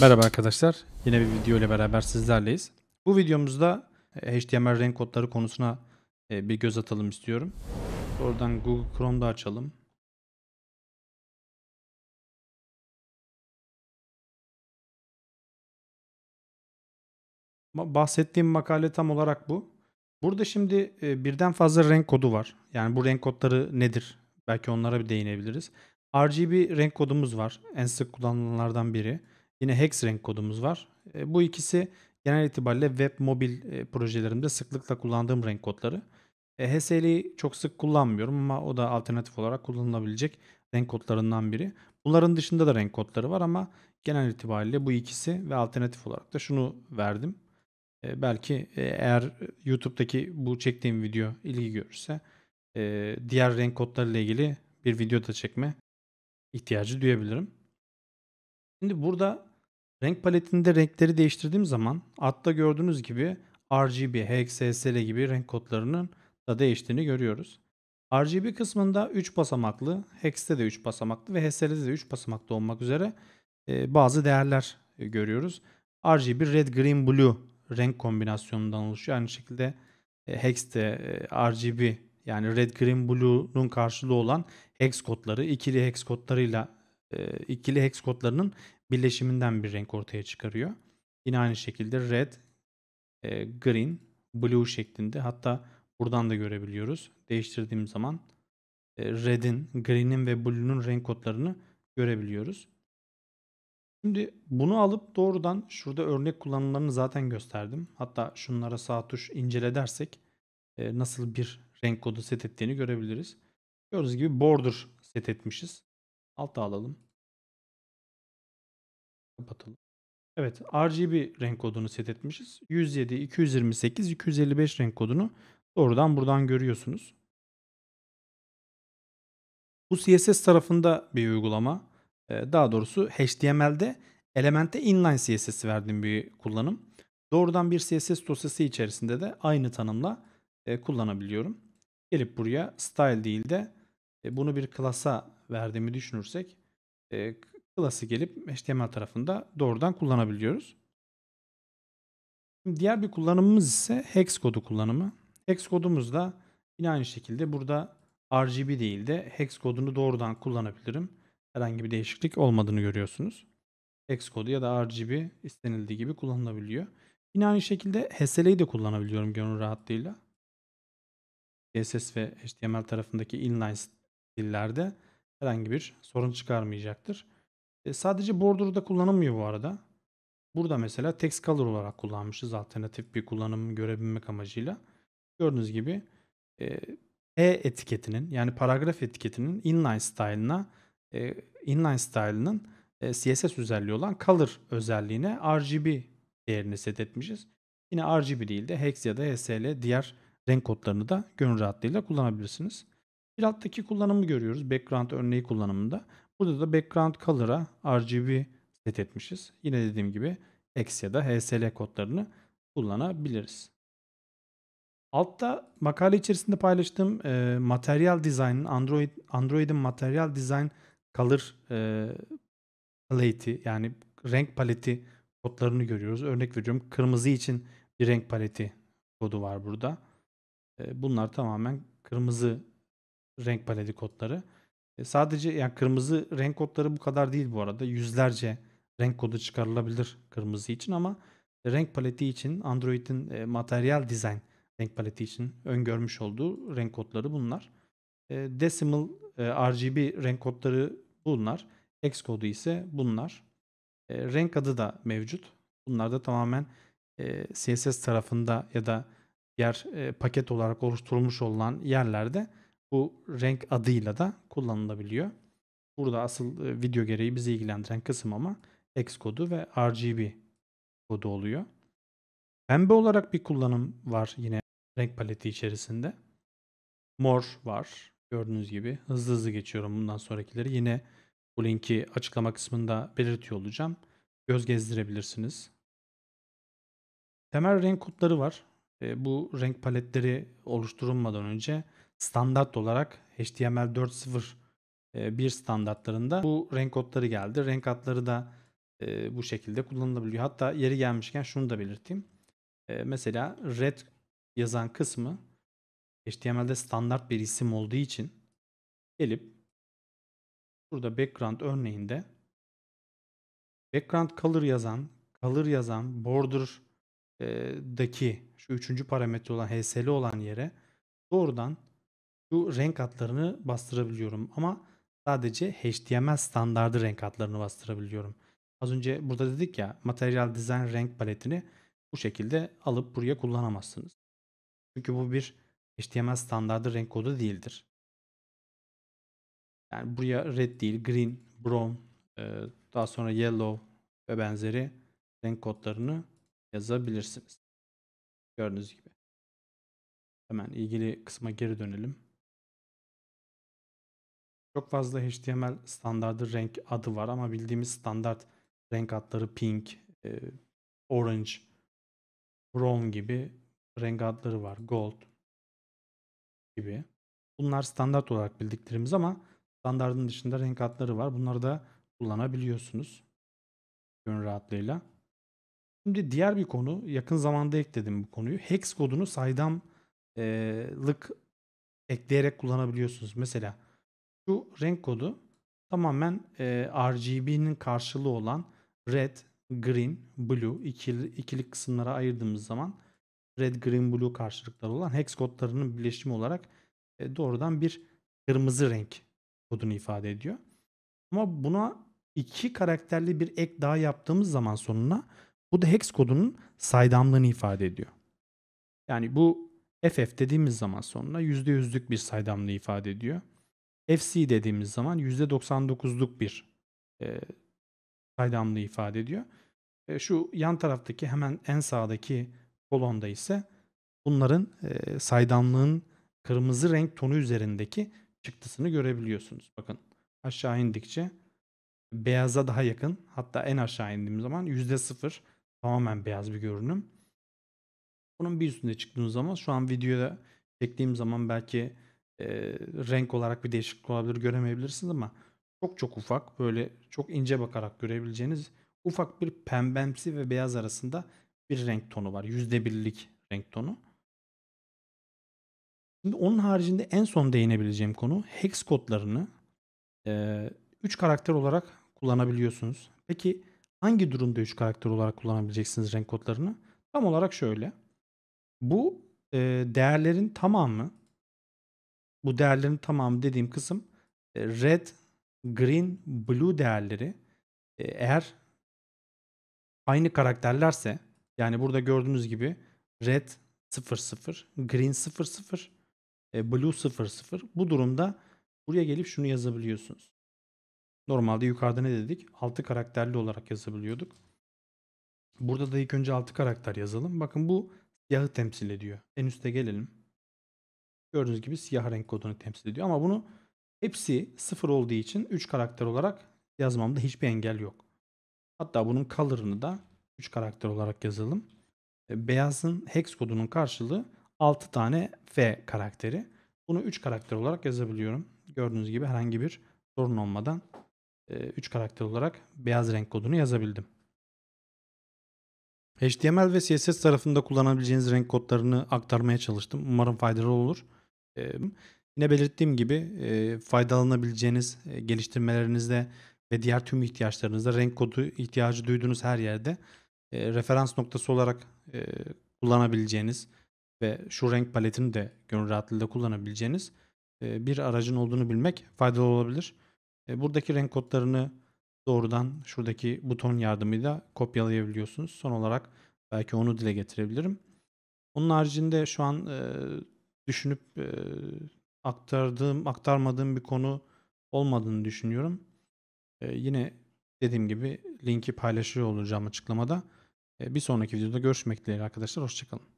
Merhaba arkadaşlar. Yine bir video ile beraber sizlerleyiz. Bu videomuzda e, HTML renk kodları konusuna e, bir göz atalım istiyorum. Oradan Google Chrome'da açalım. Bahsettiğim makale tam olarak bu. Burada şimdi e, birden fazla renk kodu var. Yani bu renk kodları nedir? Belki onlara bir değinebiliriz. RGB renk kodumuz var. En sık kullanılanlardan biri. Yine hex renk kodumuz var. E, bu ikisi genel itibariyle web mobil e, projelerimde sıklıkla kullandığım renk kodları. E, HSL'i çok sık kullanmıyorum ama o da alternatif olarak kullanılabilecek renk kodlarından biri. Bunların dışında da renk kodları var ama genel itibariyle bu ikisi ve alternatif olarak da şunu verdim. Belki eğer YouTube'daki bu çektiğim video ilgi görürse diğer renk kodları ile ilgili bir video da çekme ihtiyacı duyabilirim. Şimdi burada Renk paletinde renkleri değiştirdiğim zaman altta gördüğünüz gibi RGB, hex, SL gibi renk kodlarının da değiştiğini görüyoruz. RGB kısmında 3 basamaklı, hex'te de 3 basamaklı ve HSL'de de 3 basamaklı olmak üzere e, bazı değerler e, görüyoruz. RGB red, green, blue renk kombinasyonundan oluşuyor. Aynı şekilde e, hex'te RGB yani red, green, blue'nun karşılığı olan hex kodları ikili hex kodlarıyla ikili hex kodlarının birleşiminden bir renk ortaya çıkarıyor. Yine aynı şekilde red, e, green, blue şeklinde. Hatta buradan da görebiliyoruz. Değiştirdiğim zaman e, red'in, green'in ve blue'nun renk kodlarını görebiliyoruz. Şimdi bunu alıp doğrudan şurada örnek kullanımlarını zaten gösterdim. Hatta şunlara sağ tuş incele dersek e, nasıl bir renk kodu set ettiğini görebiliriz. Gördüğünüz gibi border set etmişiz. Alta alalım. Kapatalım. Evet RGB renk kodunu set etmişiz. 107, 228, 255 renk kodunu doğrudan buradan görüyorsunuz. Bu CSS tarafında bir uygulama. Ee, daha doğrusu HTML'de elemente inline CSS verdiğim bir kullanım. Doğrudan bir CSS dosyası içerisinde de aynı tanımla e, kullanabiliyorum. Gelip buraya style değil de e, bunu bir klasa verdiğimi düşünürsek e, klası gelip HTML tarafında doğrudan kullanabiliyoruz. Diğer bir kullanımımız ise hex kodu kullanımı. Hex kodumuz da yine aynı şekilde burada RGB değil de hex kodunu doğrudan kullanabilirim. Herhangi bir değişiklik olmadığını görüyorsunuz. Hex kodu ya da RGB istenildiği gibi kullanılabiliyor. Yine aynı şekilde HSL'yi de kullanabiliyorum gönül rahatlığıyla. CSS ve HTML tarafındaki inline stillerde herhangi bir sorun çıkarmayacaktır. E, sadece Border'da kullanılmıyor bu arada. Burada mesela text color olarak kullanmışız alternatif bir kullanım görebilmek amacıyla. Gördüğünüz gibi e, e etiketinin yani paragraf etiketinin inline style'ına e, inline style'ının e, CSS özelliği olan color özelliğine RGB değerini set etmişiz. Yine RGB değil de hex ya da sl diğer renk kodlarını da gönül rahatlığıyla kullanabilirsiniz. Bir alttaki kullanımı görüyoruz. Background örneği kullanımında. Burada da background color'a RGB set etmişiz. Yine dediğim gibi X ya da HSL kodlarını kullanabiliriz. Altta makale içerisinde paylaştığım e, materyal dizaynın Android Android'in Material design color e, paletti yani renk paleti kodlarını görüyoruz. Örnek veriyorum kırmızı için bir renk paleti kodu var burada. E, bunlar tamamen kırmızı renk paleti kodları. E, sadece yani kırmızı renk kodları bu kadar değil bu arada. Yüzlerce renk kodu çıkarılabilir kırmızı için ama renk paleti için Android'in e, materyal design renk paleti için öngörmüş olduğu renk kodları bunlar. E, decimal e, RGB renk kodları bunlar. X kodu ise bunlar. renk adı da mevcut. Bunlar da tamamen CSS tarafında ya da diğer paket olarak oluşturulmuş olan yerlerde bu renk adıyla da kullanılabiliyor. Burada asıl e, video gereği bizi ilgilendiren kısım ama X kodu ve RGB kodu oluyor. Pembe olarak bir kullanım var yine renk paleti içerisinde. Mor var. Gördüğünüz gibi hızlı hızlı geçiyorum bundan sonrakileri. Yine bu linki açıklama kısmında belirtiyor olacağım. Göz gezdirebilirsiniz. Temel renk kodları var. E, bu renk paletleri oluşturulmadan önce standart olarak HTML 4.0 e, bir standartlarında bu renk kodları geldi. Renk adları da e, bu şekilde kullanılabiliyor. Hatta yeri gelmişken şunu da belirteyim. E, mesela red yazan kısmı HTML'de standart bir isim olduğu için gelip burada background örneğinde background color yazan, color yazan border'daki şu üçüncü parametre olan HSL olan yere doğrudan şu renk adlarını bastırabiliyorum ama sadece HTML standardı renk adlarını bastırabiliyorum. Az önce burada dedik ya materyal Design renk paletini bu şekilde alıp buraya kullanamazsınız. Çünkü bu bir HTML standardı renk kodu değildir. Yani buraya red değil, green, brown, e, daha sonra yellow ve benzeri renk kodlarını yazabilirsiniz. Gördüğünüz gibi. Hemen ilgili kısma geri dönelim. Çok fazla HTML standardı renk adı var ama bildiğimiz standart renk adları pink, e, orange, brown gibi renk adları var. Gold gibi. Bunlar standart olarak bildiklerimiz ama standartın dışında renk adları var. Bunları da kullanabiliyorsunuz. Gönül rahatlığıyla. Şimdi diğer bir konu, yakın zamanda ekledim bu konuyu. Hex kodunu saydamlık ekleyerek kullanabiliyorsunuz. Mesela şu renk kodu tamamen e, RGB'nin karşılığı olan red, green, blue ikili, ikili kısımlara ayırdığımız zaman red, green, blue karşılıkları olan hex kodlarının birleşimi olarak e, doğrudan bir kırmızı renk kodunu ifade ediyor. Ama buna iki karakterli bir ek daha yaptığımız zaman sonuna bu da hex kodunun saydamlığını ifade ediyor. Yani bu FF dediğimiz zaman sonuna %100'lük bir saydamlığı ifade ediyor. FC dediğimiz zaman %99'luk bir e, saydamlığı ifade ediyor. E, şu yan taraftaki hemen en sağdaki kolonda ise bunların e, saydamlığın kırmızı renk tonu üzerindeki çıktısını görebiliyorsunuz. Bakın aşağı indikçe beyaza daha yakın hatta en aşağı indiğim zaman %0 tamamen beyaz bir görünüm. Bunun bir üstünde çıktığınız zaman şu an videoda çektiğim zaman belki Eee, renk olarak bir değişiklik olabilir göremeyebilirsiniz ama çok çok ufak böyle çok ince bakarak görebileceğiniz ufak bir pembemsi ve beyaz arasında bir renk tonu var. yüzde birlik renk tonu. Şimdi onun haricinde en son değinebileceğim konu hex kodlarını 3 karakter olarak kullanabiliyorsunuz. Peki hangi durumda 3 karakter olarak kullanabileceksiniz renk kodlarını? Tam olarak şöyle. Bu e, değerlerin tamamı bu değerlerin tamamı dediğim kısım e, red, green, blue değerleri e, eğer aynı karakterlerse yani burada gördüğünüz gibi red 00, green 00, e, blue 00 bu durumda buraya gelip şunu yazabiliyorsunuz. Normalde yukarıda ne dedik? 6 karakterli olarak yazabiliyorduk. Burada da ilk önce 6 karakter yazalım. Bakın bu siyahı temsil ediyor. En üste gelelim. Gördüğünüz gibi siyah renk kodunu temsil ediyor ama bunu hepsi sıfır olduğu için 3 karakter olarak yazmamda hiçbir engel yok. Hatta bunun color'ını da 3 karakter olarak yazalım. E, beyazın hex kodunun karşılığı 6 tane F karakteri. Bunu 3 karakter olarak yazabiliyorum. Gördüğünüz gibi herhangi bir sorun olmadan 3 e, karakter olarak beyaz renk kodunu yazabildim. HTML ve CSS tarafında kullanabileceğiniz renk kodlarını aktarmaya çalıştım. Umarım faydalı olur yine belirttiğim gibi faydalanabileceğiniz geliştirmelerinizde ve diğer tüm ihtiyaçlarınızda renk kodu ihtiyacı duyduğunuz her yerde referans noktası olarak kullanabileceğiniz ve şu renk paletini de gönül rahatlığıyla kullanabileceğiniz bir aracın olduğunu bilmek faydalı olabilir. buradaki renk kodlarını doğrudan şuradaki buton yardımıyla kopyalayabiliyorsunuz. Son olarak belki onu dile getirebilirim. Onun haricinde şu an e, düşünüp e, aktardığım, aktarmadığım bir konu olmadığını düşünüyorum. E, yine dediğim gibi linki paylaşıyor olacağım açıklamada. E, bir sonraki videoda görüşmek dileğiyle arkadaşlar. Hoşçakalın.